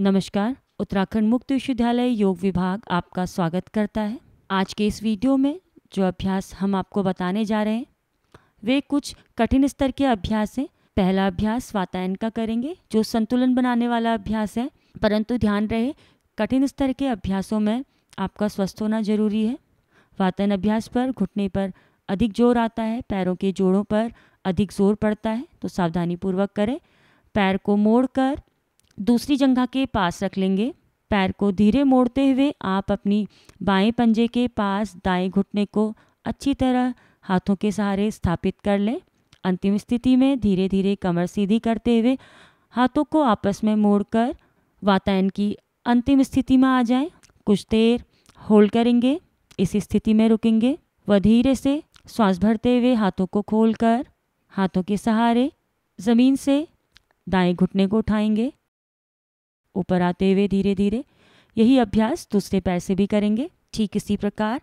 नमस्कार उत्तराखंड मुक्त विश्वविद्यालय योग विभाग आपका स्वागत करता है आज के इस वीडियो में जो अभ्यास हम आपको बताने जा रहे हैं वे कुछ कठिन स्तर के अभ्यास हैं पहला अभ्यास वातायन का करेंगे जो संतुलन बनाने वाला अभ्यास है परंतु ध्यान रहे कठिन स्तर के अभ्यासों में आपका स्वस्थ होना जरूरी है वातायन अभ्यास पर घुटने पर अधिक जोर आता है पैरों के जोड़ों पर अधिक जोर पड़ता है तो सावधानी पूर्वक करें पैर को मोड़कर दूसरी जंघा के पास रख लेंगे पैर को धीरे मोड़ते हुए आप अपनी बाएं पंजे के पास दाएं घुटने को अच्छी तरह हाथों के सहारे स्थापित कर लें अंतिम स्थिति में धीरे धीरे कमर सीधी करते हुए हाथों को आपस में मोड़कर वातायन की अंतिम स्थिति में आ जाएं कुछ देर होल्ड करेंगे इस स्थिति में रुकेंगे व धीरे से श्वास भरते हुए हाथों को खोलकर हाथों के सहारे ज़मीन से दाएं घुटने को उठाएंगे ऊपर आते हुए धीरे धीरे यही अभ्यास दूसरे पैर से भी करेंगे ठीक इसी प्रकार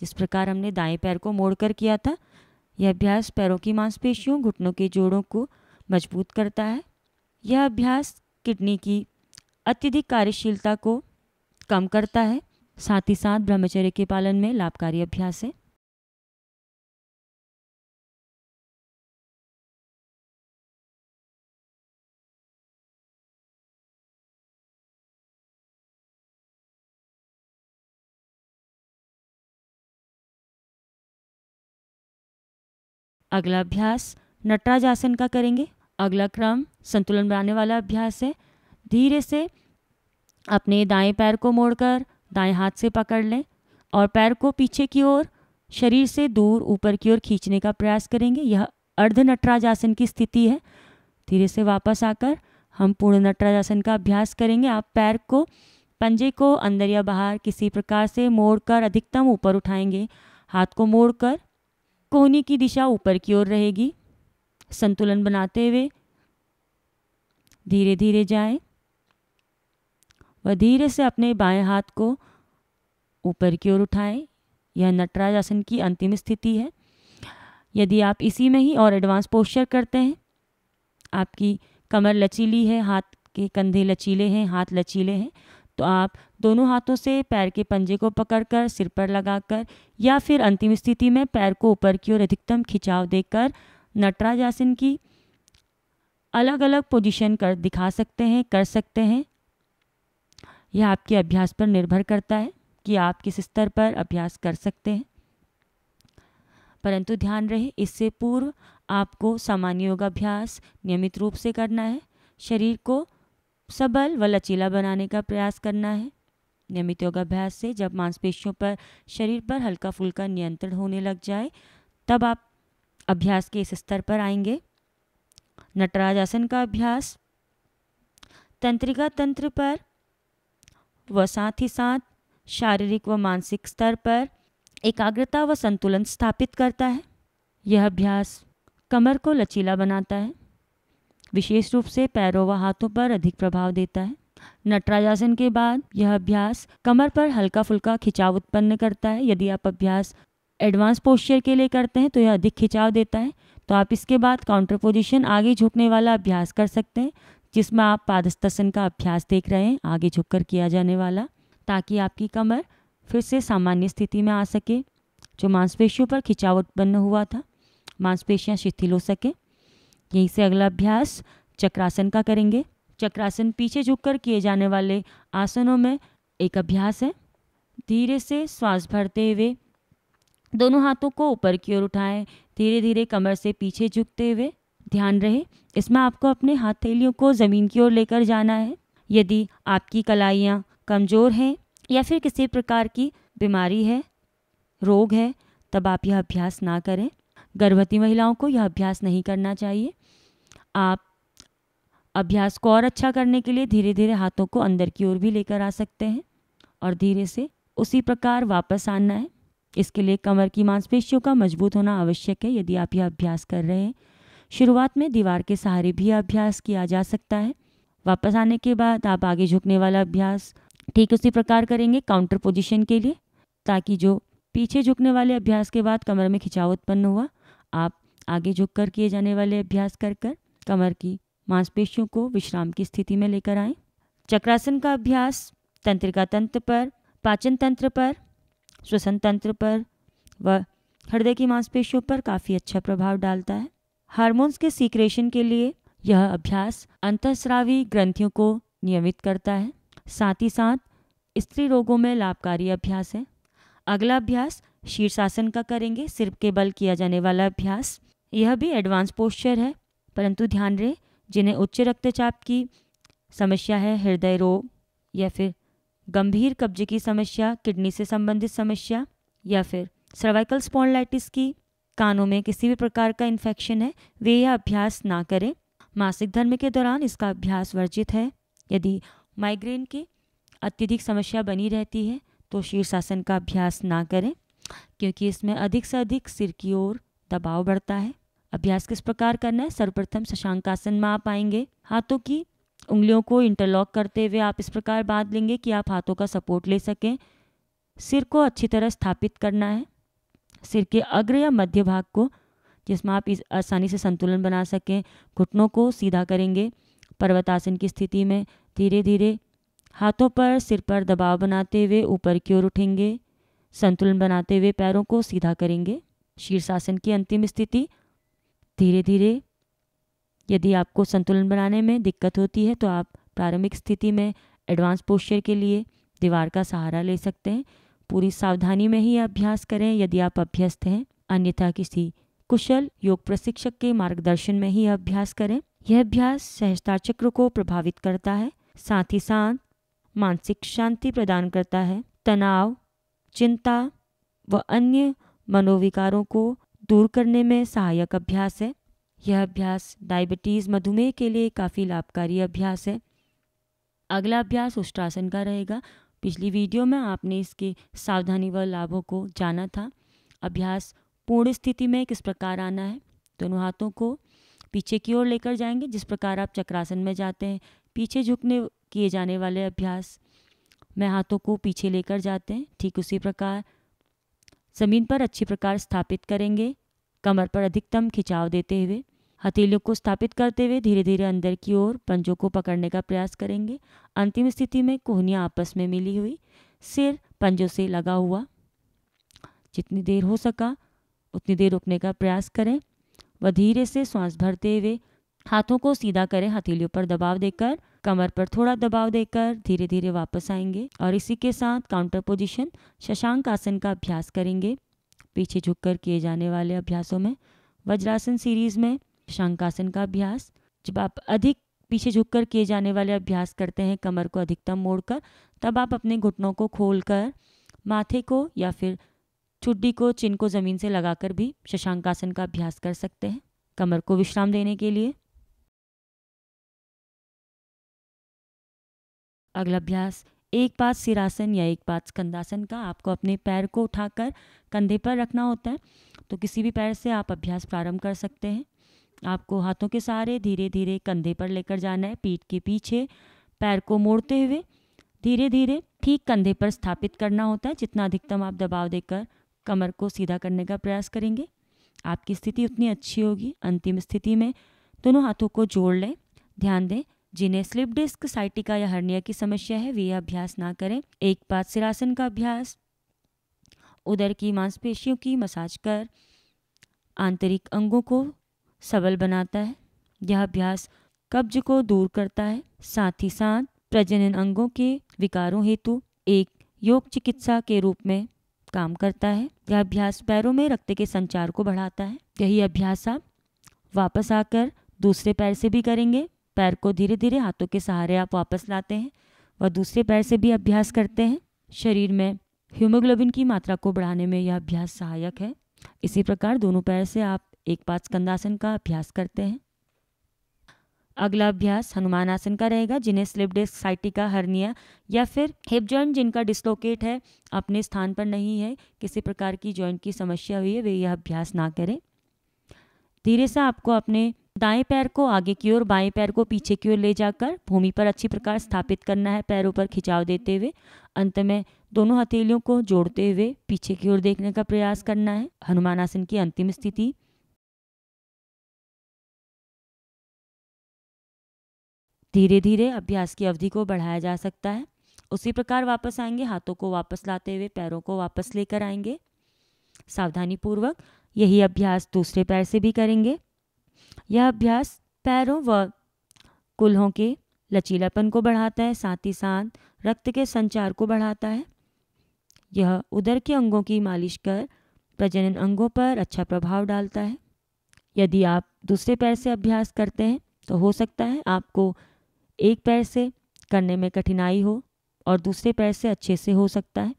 जिस प्रकार हमने दाएं पैर को मोड़कर किया था यह अभ्यास पैरों की मांसपेशियों घुटनों के जोड़ों को मजबूत करता है यह अभ्यास किडनी की अत्यधिक कार्यशीलता को कम करता है साथ ही साथ ब्रह्मचर्य के पालन में लाभकारी अभ्यास है अगला अभ्यास नटराज आसन का करेंगे अगला क्रम संतुलन बनाने वाला अभ्यास है धीरे से अपने दाएं पैर को मोड़कर दाएं हाथ से पकड़ लें और पैर को पीछे की ओर शरीर से दूर ऊपर की ओर खींचने का प्रयास करेंगे यह अर्ध नटराज आसन की स्थिति है धीरे से वापस आकर हम पूर्ण नटराज आसन का अभ्यास करेंगे आप पैर को पंजे को अंदर या बाहर किसी प्रकार से मोड़कर अधिकतम ऊपर उठाएंगे हाथ को मोड़कर कोहनी की दिशा ऊपर की ओर रहेगी संतुलन बनाते हुए धीरे धीरे जाएं व धीरे से अपने बाएं हाथ को ऊपर की ओर उठाएं यह नटराज आसन की अंतिम स्थिति है यदि आप इसी में ही और एडवांस पोस्चर करते हैं आपकी कमर लचीली है हाथ के कंधे लचीले हैं हाथ लचीले हैं तो आप दोनों हाथों से पैर के पंजे को पकड़कर सिर पर लगाकर या फिर अंतिम स्थिति में पैर को ऊपर की ओर अधिकतम खिंचाव देकर नटराजासन की अलग अलग पोजीशन कर दिखा सकते हैं कर सकते हैं यह आपके अभ्यास पर निर्भर करता है कि आप किस स्तर पर अभ्यास कर सकते हैं परंतु ध्यान रहे इससे पूर्व आपको सामान्य योगाभ्यास नियमित रूप से करना है शरीर को सबल व लचीला बनाने का प्रयास करना है नियमित योगाभ्यास से जब मांसपेशियों पर शरीर पर हल्का फुल्का नियंत्रण होने लग जाए तब आप अभ्यास के इस स्तर पर आएंगे नटराज आसन का अभ्यास तंत्रिका तंत्र पर व साथ ही साथ शारीरिक व मानसिक स्तर पर एकाग्रता व संतुलन स्थापित करता है यह अभ्यास कमर को लचीला बनाता है विशेष रूप से पैरों व हाथों पर अधिक प्रभाव देता है नटराजासन के बाद यह अभ्यास कमर पर हल्का फुल्का खिंचाव उत्पन्न करता है यदि आप अभ्यास एडवांस पोस्चर के लिए करते हैं तो यह अधिक खिंचाव देता है तो आप इसके बाद काउंटर पोजिशन आगे झुकने वाला अभ्यास कर सकते हैं जिसमें आप पादस्तासन का अभ्यास देख रहे हैं आगे झुक किया जाने वाला ताकि आपकी कमर फिर से सामान्य स्थिति में आ सके जो मांसपेशियों पर खिंचाव उत्पन्न हुआ था मांसपेशियाँ शिथिल हो सकें यहीं से अगला अभ्यास चक्रासन का करेंगे चक्रासन पीछे झुककर किए जाने वाले आसनों में एक अभ्यास है धीरे से श्वास भरते हुए दोनों हाथों को ऊपर की ओर उठाएं धीरे धीरे कमर से पीछे झुकते हुए ध्यान रहे इसमें आपको अपने हथेलियों को ज़मीन की ओर लेकर जाना है यदि आपकी कलाइयाँ कमज़ोर हैं या फिर किसी प्रकार की बीमारी है रोग है तब आप यह अभ्यास ना करें गर्भवती महिलाओं को यह अभ्यास नहीं करना चाहिए आप अभ्यास को और अच्छा करने के लिए धीरे धीरे हाथों को अंदर की ओर भी लेकर आ सकते हैं और धीरे से उसी प्रकार वापस आना है इसके लिए कमर की मांसपेशियों का मजबूत होना आवश्यक है यदि आप यह अभ्यास कर रहे हैं शुरुआत में दीवार के सहारे भी अभ्यास किया जा सकता है वापस आने के बाद आप आगे झुकने वाला अभ्यास ठीक उसी प्रकार करेंगे काउंटर पोजिशन के लिए ताकि जो पीछे झुकने वाले अभ्यास के बाद कमर में खिंचाव उत्पन्न हुआ आप आगे झुक कर किए जाने वाले अभ्यास कर कर कमर की मांसपेशियों को विश्राम की स्थिति में लेकर आएं चक्रासन का अभ्यास तंत्रिका तंत्र पर पाचन तंत्र पर श्वसन तंत्र पर व हृदय की मांसपेशियों पर काफ़ी अच्छा प्रभाव डालता है हार्मोन्स के सीक्रेशन के लिए यह अभ्यास अंतस्रावी ग्रंथियों को नियमित करता है साथ ही साथ स्त्री रोगों में लाभकारी अभ्यास है अगला अभ्यास शीर्षासन का करेंगे सिर के बल किया जाने वाला अभ्यास यह भी एडवांस पोस्चर है परंतु ध्यान रहे जिन्हें उच्च रक्तचाप की समस्या है हृदय रोग या फिर गंभीर कब्जे की समस्या किडनी से संबंधित समस्या या फिर सर्वाइकल स्पॉन्डलाइटिस की कानों में किसी भी प्रकार का इन्फेक्शन है वे यह अभ्यास ना करें मासिक धर्म के दौरान इसका अभ्यास वर्जित है यदि माइग्रेन की अत्यधिक समस्या बनी रहती है तो शीर्षासन का अभ्यास ना करें क्योंकि इसमें अधिक से अधिक सिर की ओर दबाव बढ़ता है अभ्यास किस प्रकार करना है सर्वप्रथम शशांकासन में आप आएंगे हाथों की उंगलियों को इंटरलॉक करते हुए आप इस प्रकार बांध लेंगे कि आप हाथों का सपोर्ट ले सकें सिर को अच्छी तरह स्थापित करना है सिर के अग्र या मध्य भाग को जिसमें आप इस आसानी से संतुलन बना सकें घुटनों को सीधा करेंगे पर्वतासन की स्थिति में धीरे धीरे हाथों पर सिर पर दबाव बनाते हुए ऊपर की ओर उठेंगे संतुलन बनाते हुए पैरों को सीधा करेंगे शीर्षासन की अंतिम स्थिति धीरे धीरे यदि आपको संतुलन बनाने में दिक्कत होती है तो आप प्रारंभिक स्थिति में एडवांस पोस्चर के लिए दीवार का सहारा ले सकते हैं पूरी सावधानी में ही अभ्यास करें यदि आप अभ्यस्त हैं अन्यथा किसी कुशल योग प्रशिक्षक के मार्गदर्शन में ही अभ्यास करें यह अभ्यास सहजता चक्र को प्रभावित करता है साथ ही साथ मानसिक शांति प्रदान करता है तनाव चिंता व अन्य मनोविकारों को दूर करने में सहायक अभ्यास है यह अभ्यास डायबिटीज़ मधुमेह के लिए काफ़ी लाभकारी अभ्यास है अगला अभ्यास उष्ट्रासन का रहेगा पिछली वीडियो में आपने इसके सावधानी व लाभों को जाना था अभ्यास पूर्ण स्थिति में किस प्रकार आना है दोनों हाथों को पीछे की ओर लेकर जाएंगे जिस प्रकार आप चक्रासन में जाते हैं पीछे झुकने किए जाने वाले अभ्यास में हाथों को पीछे लेकर जाते हैं ठीक उसी प्रकार ज़मीन पर अच्छी प्रकार स्थापित करेंगे कमर पर अधिकतम खिंचाव देते हुए हथेलियों को स्थापित करते हुए धीरे धीरे अंदर की ओर पंजों को पकड़ने का प्रयास करेंगे अंतिम स्थिति में कोहनियाँ आपस में मिली हुई सिर पंजों से लगा हुआ जितनी देर हो सका उतनी देर रुकने का प्रयास करें व धीरे से सांस भरते हुए हाथों को सीधा करें हथेलियों पर दबाव देकर कमर पर थोड़ा दबाव देकर धीरे धीरे वापस आएंगे और इसी के साथ काउंटर पोजिशन शशांक आसन का अभ्यास करेंगे पीछे झुककर किए जाने वाले अभ्यासों में वज्रासन सीरीज में शंकासन का अभ्यास जब आप अधिक पीछे झुककर किए जाने वाले अभ्यास करते हैं कमर को अधिकतम मोड़कर तब आप अपने घुटनों को खोलकर माथे को या फिर चुड्डी को चिन को ज़मीन से लगाकर भी शशांकासन का अभ्यास कर सकते हैं कमर को विश्राम देने के लिए अगला अभ्यास एक पाद सिरासन या एक पाद स्कंदासन का आपको अपने पैर को उठाकर कंधे पर रखना होता है तो किसी भी पैर से आप अभ्यास प्रारंभ कर सकते हैं आपको हाथों के सहारे धीरे धीरे कंधे पर लेकर जाना है पीठ के पीछे पैर को मोड़ते हुए धीरे धीरे ठीक कंधे पर स्थापित करना होता है जितना अधिकतम आप दबाव देकर कमर को सीधा करने का प्रयास करेंगे आपकी स्थिति उतनी अच्छी होगी अंतिम स्थिति में दोनों हाथों को जोड़ लें ध्यान दें जिन्हें स्लिप डिस्क साइटिका या हर्निया की समस्या है वे अभ्यास ना करें एक पात सिरासन का अभ्यास उदर की मांसपेशियों की मसाज कर आंतरिक अंगों को सबल बनाता है यह अभ्यास कब्ज को दूर करता है साथ ही साथ प्रजनन अंगों के विकारों हेतु एक योग चिकित्सा के रूप में काम करता है यह अभ्यास पैरों में रक्त के संचार को बढ़ाता है यही अभ्यास आप वापस आकर दूसरे पैर से भी करेंगे पैर को धीरे धीरे हाथों के सहारे आप वापस लाते हैं व दूसरे पैर से भी अभ्यास करते हैं शरीर में हीमोग्लोबिन की मात्रा को बढ़ाने में यह अभ्यास सहायक है इसी प्रकार दोनों पैर से आप एक पाँच कंदासन का अभ्यास करते हैं अगला अभ्यास हनुमान आसन का रहेगा जिन्हें स्लिप डिस्क साइटिका हर्निया या फिर हिप जॉइंट जिनका डिस्लोकेट है अपने स्थान पर नहीं है किसी प्रकार की जॉइंट की समस्या हुई है वे यह अभ्यास ना करें धीरे से आपको अपने दाएं पैर को आगे की ओर बाएं पैर को पीछे की ओर ले जाकर भूमि पर अच्छी प्रकार स्थापित करना है पैरों पर खिंचाव देते हुए अंत में दोनों हथेलियों को जोड़ते हुए पीछे की ओर देखने का प्रयास करना है हनुमान आसन की अंतिम स्थिति धीरे धीरे अभ्यास की अवधि को बढ़ाया जा सकता है उसी प्रकार वापस आएंगे हाथों को वापस लाते हुए पैरों को वापस लेकर आएंगे सावधानी पूर्वक यही अभ्यास दूसरे पैर से भी करेंगे यह अभ्यास पैरों व कुल्हों के लचीलापन को बढ़ाता है साथ ही साथ रक्त के संचार को बढ़ाता है यह उदर के अंगों की मालिश कर प्रजनन अंगों पर अच्छा प्रभाव डालता है यदि आप दूसरे पैर से अभ्यास करते हैं तो हो सकता है आपको एक पैर से करने में कठिनाई हो और दूसरे पैर से अच्छे से हो सकता है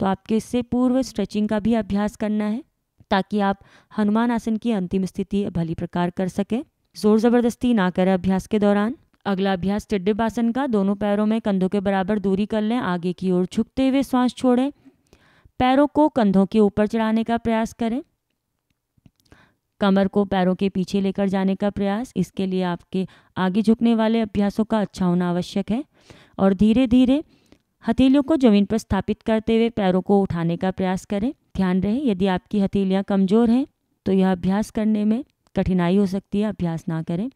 तो आपके इससे पूर्व स्ट्रेचिंग का भी अभ्यास करना है ताकि आप हनुमान आसन की अंतिम स्थिति भली प्रकार कर सकें जोर ज़बरदस्ती ना करें अभ्यास के दौरान अगला अभ्यास टिड्डिप आसन का दोनों पैरों में कंधों के बराबर दूरी कर लें आगे की ओर झुकते हुए श्वास छोड़ें पैरों को कंधों के ऊपर चढ़ाने का प्रयास करें कमर को पैरों के पीछे लेकर जाने का प्रयास इसके लिए आपके आगे झुकने वाले अभ्यासों का अच्छा होना आवश्यक है और धीरे धीरे हथेलियों को जमीन पर स्थापित करते हुए पैरों को उठाने का प्रयास करें ध्यान रहे यदि आपकी हथेलियाँ कमज़ोर हैं तो यह अभ्यास करने में कठिनाई हो सकती है अभ्यास ना करें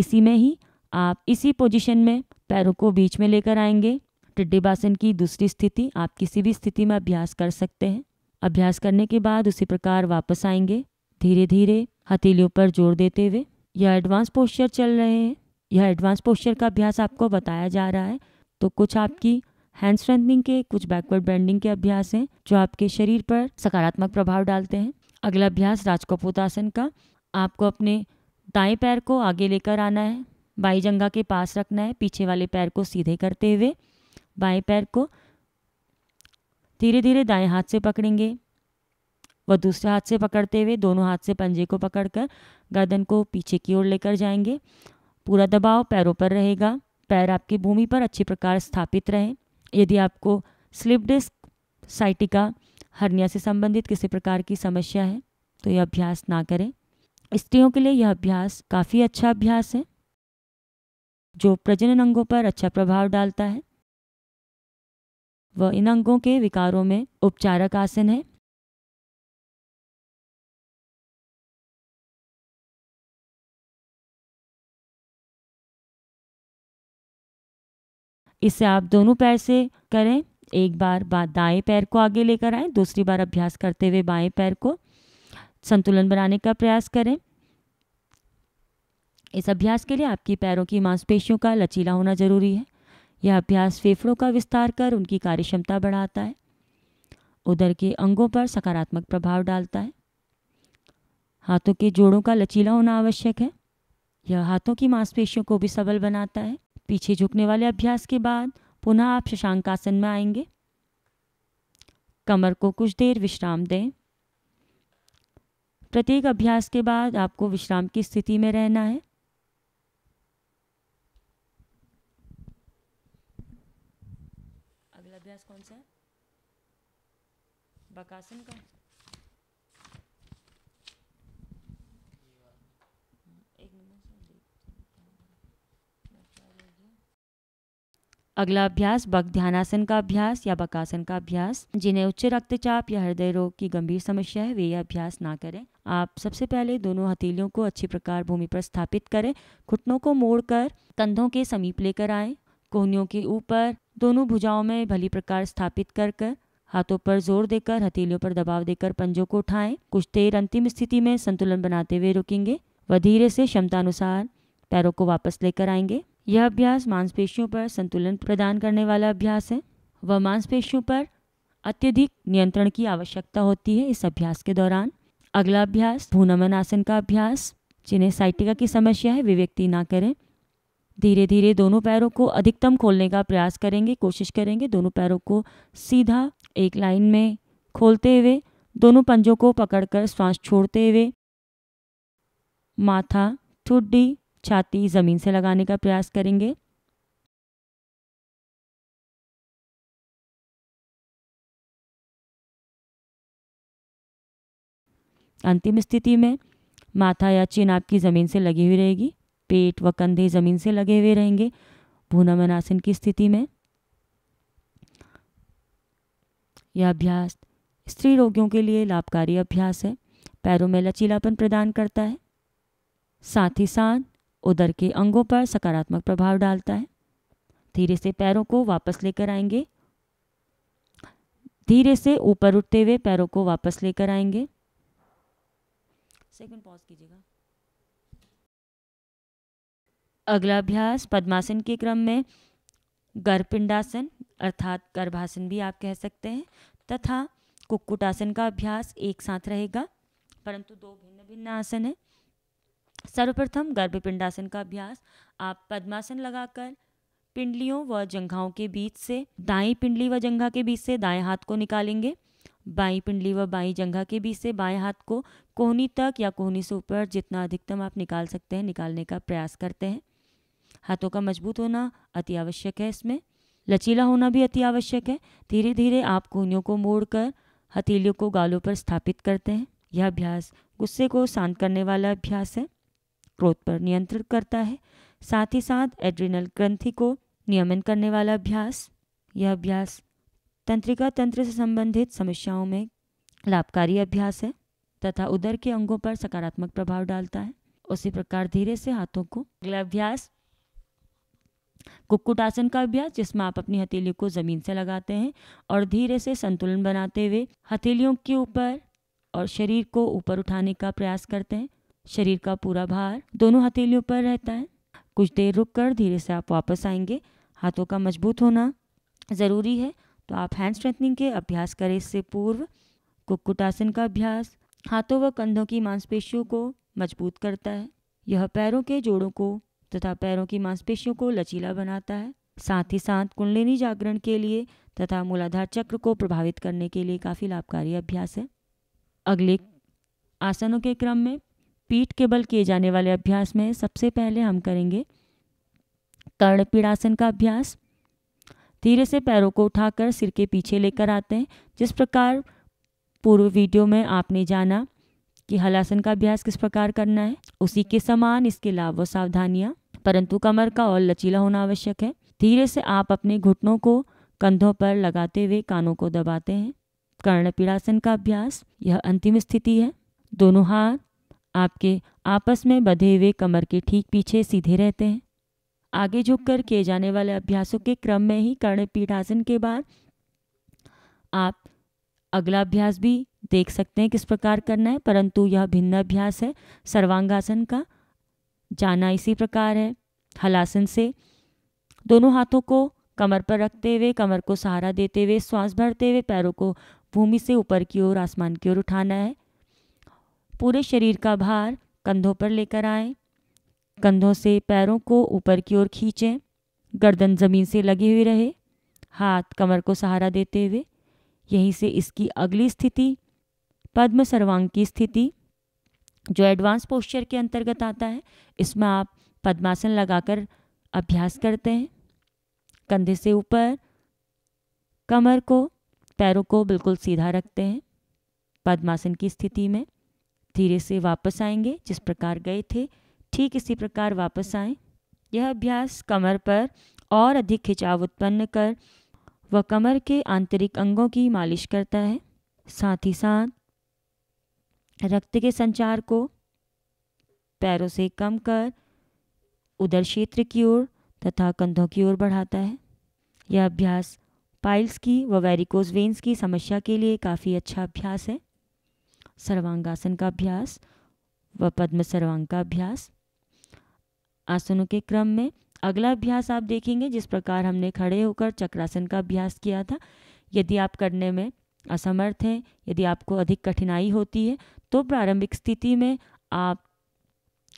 इसी में ही आप इसी पोजीशन में पैरों को बीच में लेकर आएंगे टिड्डी बासन की दूसरी स्थिति आप किसी भी स्थिति में अभ्यास कर सकते हैं अभ्यास करने के बाद उसी प्रकार वापस आएंगे धीरे धीरे हथेलियों पर जोर देते हुए यह एडवांस पोस्चर चल रहे हैं यह एडवांस पोस्चर का अभ्यास आपको बताया जा रहा है तो कुछ आपकी हैंड स्ट्रेंथनिंग के कुछ बैकवर्ड बेंडिंग के अभ्यास हैं जो आपके शरीर पर सकारात्मक प्रभाव डालते हैं अगला अभ्यास राजकपूतासन का आपको अपने दाएं पैर को आगे लेकर आना है बाई जंगा के पास रखना है पीछे वाले पैर को सीधे करते हुए बाएं पैर को धीरे धीरे दाएं हाथ से पकड़ेंगे व दूसरे हाथ से पकड़ते हुए दोनों हाथ से पंजे को पकड़कर गर्दन को पीछे की ओर लेकर जाएंगे पूरा दबाव पैरों पर रहेगा पैर आपकी भूमि पर अच्छे प्रकार स्थापित रहें यदि आपको स्लिप डिस्क साइटिका हर्निया से संबंधित किसी प्रकार की समस्या है तो यह अभ्यास ना करें स्त्रियों के लिए यह अभ्यास काफ़ी अच्छा अभ्यास है जो प्रजनन अंगों पर अच्छा प्रभाव डालता है वह इन अंगों के विकारों में उपचारक आसन है इसे आप दोनों पैर से करें एक बार बाद दाएं पैर को आगे लेकर आएं दूसरी बार अभ्यास करते हुए बाएं पैर को संतुलन बनाने का प्रयास करें इस अभ्यास के लिए आपकी पैरों की मांसपेशियों का लचीला होना जरूरी है यह अभ्यास फेफड़ों का विस्तार कर उनकी कार्यक्षमता बढ़ाता है उधर के अंगों पर सकारात्मक प्रभाव डालता है हाथों के जोड़ों का लचीला होना आवश्यक है यह हाथों की मांसपेशियों को भी सबल बनाता है पीछे झुकने वाले अभ्यास के बाद पुनः आप शशांकासन में आएंगे कमर को कुछ देर विश्राम दें प्रत्येक अभ्यास के बाद आपको विश्राम की स्थिति में रहना है अगला अभ्यास कौन सा है बकासन का अगला अभ्यास बक ध्यानासन का अभ्यास या बकासन का अभ्यास जिन्हें उच्च रक्तचाप या हृदय रोग की गंभीर समस्या है वे यह अभ्यास ना करें आप सबसे पहले दोनों हथेलियों को अच्छी प्रकार भूमि पर स्थापित करें घुटनों को मोड़कर कंधों के समीप लेकर आए कोहनियों के ऊपर दोनों भुजाओं में भली प्रकार स्थापित कर कर हाथों पर जोर देकर हथेलियों पर दबाव देकर पंजों को उठाएं कुछ देर अंतिम स्थिति में संतुलन बनाते हुए रुकेंगे व धीरे से अनुसार पैरों को वापस लेकर आएंगे यह अभ्यास मांसपेशियों पर संतुलन प्रदान करने वाला अभ्यास है व मांसपेशियों पर अत्यधिक नियंत्रण की आवश्यकता होती है इस अभ्यास के दौरान अगला अभ्यास भूनमन आसन का अभ्यास जिन्हें साइटिका की समस्या है वे व्यक्ति ना करें धीरे धीरे दोनों पैरों को अधिकतम खोलने का प्रयास करेंगे कोशिश करेंगे दोनों पैरों को सीधा एक लाइन में खोलते हुए दोनों पंजों को पकड़कर श्वास छोड़ते हुए माथा ठुड्डी छाती ज़मीन से लगाने का प्रयास करेंगे अंतिम स्थिति में माथा या चिन आपकी ज़मीन से लगी हुई रहेगी पेट व कंधे ज़मीन से लगे हुए रहेंगे भूनामन की स्थिति में यह अभ्यास स्त्री रोगियों के लिए लाभकारी अभ्यास है पैरों में लचीलापन प्रदान करता है साथ ही साथ उदर के अंगों पर सकारात्मक प्रभाव डालता है धीरे से पैरों को वापस लेकर आएंगे धीरे से ऊपर उठते हुए पैरों को वापस लेकर आएंगे सेकंड पॉज कीजिएगा अगला अभ्यास पद्मासन के क्रम में गर्भपिंडासन अर्थात गर्भासन भी आप कह सकते हैं तथा कुक्कुटासन का अभ्यास एक साथ रहेगा परंतु दो भिन्न भिन्न आसन है सर्वप्रथम गर्भपिंडासन का अभ्यास आप पद्मासन लगाकर पिंडलियों व जंघाओं के बीच से दाएं पिंडली व जंघा के बीच से दाएं हाथ को निकालेंगे बाई पिंडली व बाई जंघा के बीच से बाएं हाथ को कोहनी तक या कोहनी से ऊपर जितना अधिकतम आप निकाल सकते हैं निकालने का प्रयास करते हैं हाथों का मजबूत होना अति आवश्यक है इसमें लचीला होना भी अति आवश्यक है धीरे धीरे आप कोहनियों को मोड़कर हथेलियों को गालों पर स्थापित करते हैं यह अभ्यास गुस्से को शांत करने वाला अभ्यास है क्रोध पर नियंत्रित करता है साथ ही साथ एड्रिनल ग्रंथि को नियमन करने वाला अभ्यास यह अभ्यास तंत्रिका तंत्र से संबंधित समस्याओं में लाभकारी अभ्यास है तथा उदर के अंगों पर सकारात्मक प्रभाव डालता है उसी प्रकार धीरे से हाथों को अगला अभ्यास आसन का अभ्यास जिसमें आप अपनी हथेली को ज़मीन से लगाते हैं और धीरे से संतुलन बनाते हुए हथेलियों के ऊपर और शरीर को ऊपर उठाने का प्रयास करते हैं शरीर का पूरा भार दोनों हथेलियों पर रहता है कुछ देर रुक कर धीरे से आप वापस आएंगे हाथों का मजबूत होना ज़रूरी है तो आप हैंड स्ट्रेंथनिंग के अभ्यास करें इससे पूर्व कुक्कुटासन का अभ्यास हाथों व कंधों की मांसपेशियों को मजबूत करता है यह पैरों के जोड़ों को तथा पैरों की मांसपेशियों को लचीला बनाता है साथ ही साथ कुंडलिनी जागरण के लिए तथा मूलाधार चक्र को प्रभावित करने के लिए काफ़ी लाभकारी अभ्यास है अगले आसनों के क्रम में पीठ के बल किए जाने वाले अभ्यास में सबसे पहले हम करेंगे कर्ण पीड़ासन का अभ्यास धीरे से पैरों को उठाकर सिर के पीछे लेकर आते हैं जिस प्रकार पूर्व वीडियो में आपने जाना कि हलासन का अभ्यास किस प्रकार करना है उसी के समान इसके लाभ व सावधानियाँ परंतु कमर का और लचीला होना आवश्यक है धीरे से आप अपने घुटनों को कंधों पर लगाते हुए कानों को दबाते हैं कर्ण पीड़ासन का अभ्यास यह अंतिम स्थिति है दोनों हाथ आपके आपस में बधे हुए कमर के ठीक पीछे सीधे रहते हैं आगे झुककर किए जाने वाले अभ्यासों के क्रम में ही कर्ण पीठासन के बाद आप अगला अभ्यास भी देख सकते हैं किस प्रकार करना है परंतु यह भिन्न अभ्यास है सर्वांगासन का जाना इसी प्रकार है हलासन से दोनों हाथों को कमर पर रखते हुए कमर को सहारा देते हुए श्वास भरते हुए पैरों को भूमि से ऊपर की ओर आसमान की ओर उठाना है पूरे शरीर का भार कंधों पर लेकर आएं, कंधों से पैरों को ऊपर की ओर खींचें गर्दन ज़मीन से लगी हुई रहे हाथ कमर को सहारा देते हुए यहीं से इसकी अगली स्थिति पद्म सर्वांग की स्थिति जो एडवांस पोस्चर के अंतर्गत आता है इसमें आप पद्मासन लगाकर अभ्यास करते हैं कंधे से ऊपर कमर को पैरों को बिल्कुल सीधा रखते हैं पद्मासन की स्थिति में धीरे से वापस आएंगे जिस प्रकार गए थे ठीक इसी प्रकार वापस आए यह अभ्यास कमर पर और अधिक खिंचाव उत्पन्न कर व कमर के आंतरिक अंगों की मालिश करता है साथ ही साथ रक्त के संचार को पैरों से कम कर उदर क्षेत्र की ओर तथा कंधों की ओर बढ़ाता है यह अभ्यास पाइल्स की व वेरिकोज वेन्स की समस्या के लिए काफ़ी अच्छा अभ्यास है सर्वांगासन का अभ्यास व पद्म सर्वांग का अभ्यास आसनों के क्रम में अगला अभ्यास आप देखेंगे जिस प्रकार हमने खड़े होकर चक्रासन का अभ्यास किया था यदि आप करने में असमर्थ हैं यदि आपको अधिक कठिनाई होती है तो प्रारंभिक स्थिति में आप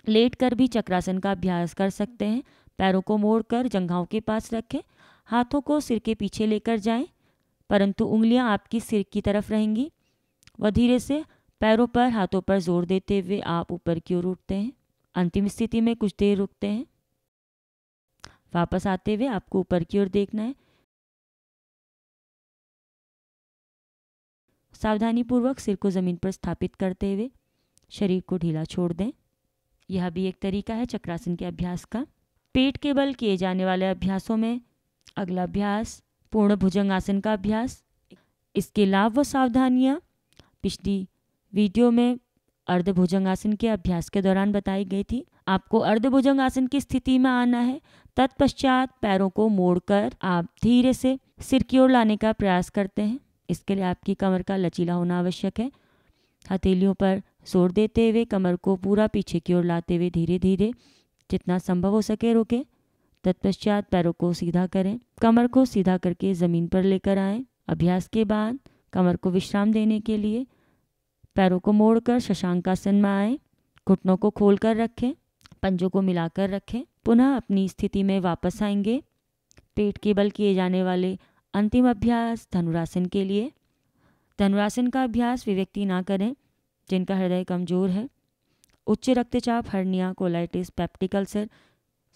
लेट कर भी चक्रासन का अभ्यास कर सकते हैं पैरों को मोड़कर जंघाओं के पास रखें हाथों को सिर के पीछे लेकर जाएं, परंतु उंगलियां आपकी सिर की तरफ रहेंगी व धीरे से पैरों पर हाथों पर जोर देते हुए आप ऊपर की ओर उठते हैं अंतिम स्थिति में कुछ देर रुकते हैं वापस आते हुए आपको ऊपर की ओर देखना है पूर्वक सिर को ज़मीन पर स्थापित करते हुए शरीर को ढीला छोड़ दें यह भी एक तरीका है चक्रासन के अभ्यास का पेट के बल किए जाने वाले अभ्यासों में अगला अभ्यास पूर्ण भुजंग आसन का अभ्यास इसके लाभ व सावधानियाँ पिछली वीडियो में अर्ध आसन के अभ्यास के दौरान बताई गई थी आपको अर्ध की स्थिति में आना है तत्पश्चात पैरों को मोड़कर आप धीरे से सिर की ओर लाने का प्रयास करते हैं इसके लिए आपकी कमर का लचीला होना आवश्यक है हथेलियों पर जोर देते हुए कमर को पूरा पीछे की ओर लाते हुए धीरे धीरे जितना संभव हो सके रोके तत्पश्चात पैरों को सीधा करें कमर को सीधा करके ज़मीन पर लेकर आए अभ्यास के बाद कमर को विश्राम देने के लिए पैरों को मोड़कर शशांकासन में आए घुटनों को खोलकर रखें पंजों को मिलाकर रखें पुनः अपनी स्थिति में वापस आएंगे पेट के बल किए जाने वाले अंतिम अभ्यास धनुरासन के लिए धनुरासन का अभ्यास वे व्यक्ति ना करें जिनका हृदय कमज़ोर है उच्च रक्तचाप हर्निया कोलाइटिस पेप्टिक अल्सर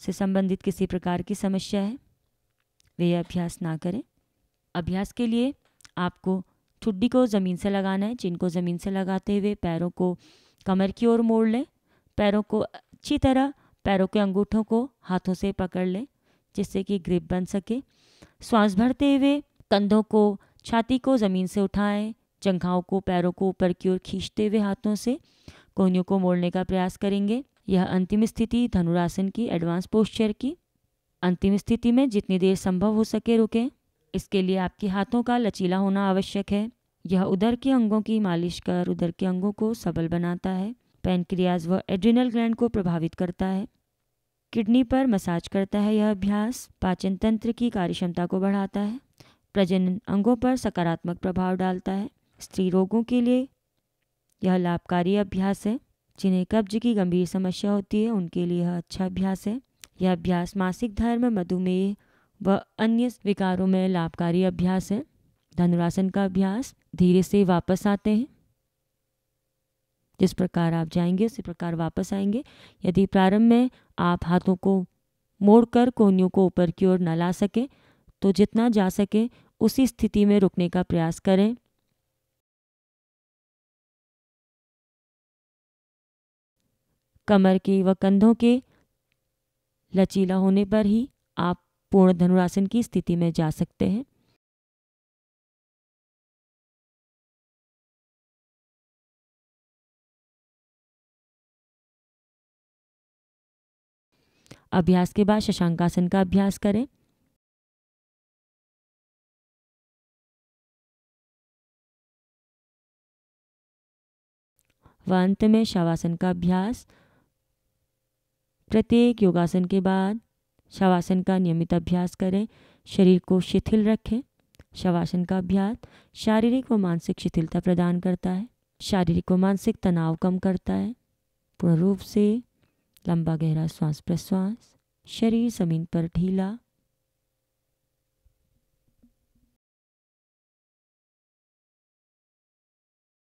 से संबंधित किसी प्रकार की समस्या है वे अभ्यास ना करें अभ्यास के लिए आपको ठुड्डी को ज़मीन से लगाना है जिनको ज़मीन से लगाते हुए पैरों को कमर की ओर मोड़ लें पैरों को अच्छी तरह पैरों के अंगूठों को हाथों से पकड़ लें जिससे कि ग्रिप बन सके श्वास भरते हुए कंधों को छाती को ज़मीन से उठाएं जंघाओं को पैरों को ऊपर की ओर खींचते हुए हाथों से कोहनियों को मोड़ने का प्रयास करेंगे यह अंतिम स्थिति धनुरासन की एडवांस पोस्चर की अंतिम स्थिति में जितनी देर संभव हो सके रुकें इसके लिए आपके हाथों का लचीला होना आवश्यक है यह उदर के अंगों की मालिश कर उदर के अंगों को सबल बनाता है पेनक्रियाज व एड्रिनल ग्लैंड को प्रभावित करता है किडनी पर मसाज करता है यह अभ्यास पाचन तंत्र की कार्यक्षमता को बढ़ाता है प्रजनन अंगों पर सकारात्मक प्रभाव डालता है स्त्री रोगों के लिए यह लाभकारी अभ्यास है जिन्हें कब्ज की गंभीर समस्या होती है उनके लिए यह अच्छा अभ्यास है यह अभ्यास मासिक धर्म मधुमेह व अन्य विकारों में लाभकारी अभ्यास है धनुरासन का अभ्यास धीरे से वापस आते हैं जिस प्रकार आप जाएंगे उसी प्रकार वापस आएंगे यदि प्रारंभ में आप हाथों को मोड़कर कोनियों को ऊपर की ओर न ला सकें तो जितना जा सके उसी स्थिति में रुकने का प्रयास करें कमर के व कंधों के लचीला होने पर ही आप पूर्ण धनुरासन की स्थिति में जा सकते हैं अभ्यास के बाद शशांकासन का अभ्यास करें वंत में शवासन का अभ्यास प्रत्येक योगासन के बाद शवासन का नियमित अभ्यास करें शरीर को शिथिल रखें शवासन का अभ्यास शारीरिक व मानसिक शिथिलता प्रदान करता है शारीरिक व मानसिक तनाव कम करता है पूर्ण रूप से लंबा गहरा श्वास प्रश्वास शरीर ज़मीन पर ढीला